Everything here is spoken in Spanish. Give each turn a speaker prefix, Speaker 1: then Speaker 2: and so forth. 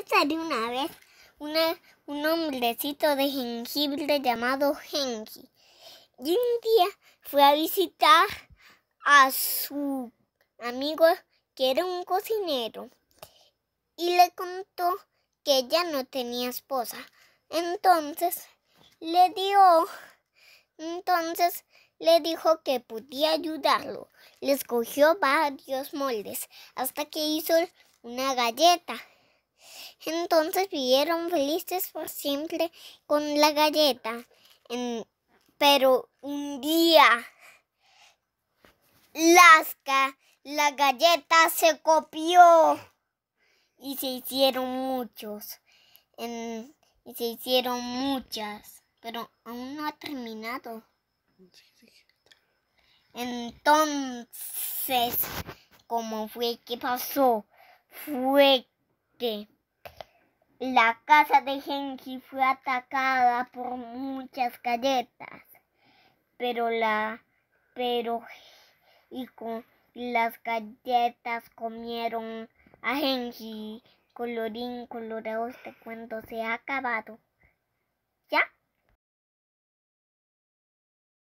Speaker 1: Esta una vez un hombrecito de jengibre llamado Genki. Y un día fue a visitar a su amigo que era un cocinero y le contó que ella no tenía esposa. Entonces le dio, entonces le dijo que podía ayudarlo. Le escogió varios moldes hasta que hizo una galleta entonces vivieron felices por siempre con la galleta. pero un día Lasca, la galleta se copió y se hicieron muchos. y se hicieron muchas, pero aún no ha terminado. Entonces, ¿cómo fue que pasó? Fue que la casa de Genji fue atacada por muchas galletas, pero la pero y con las galletas comieron a Genji. Colorín colorado este cuando se ha acabado. ¿Ya?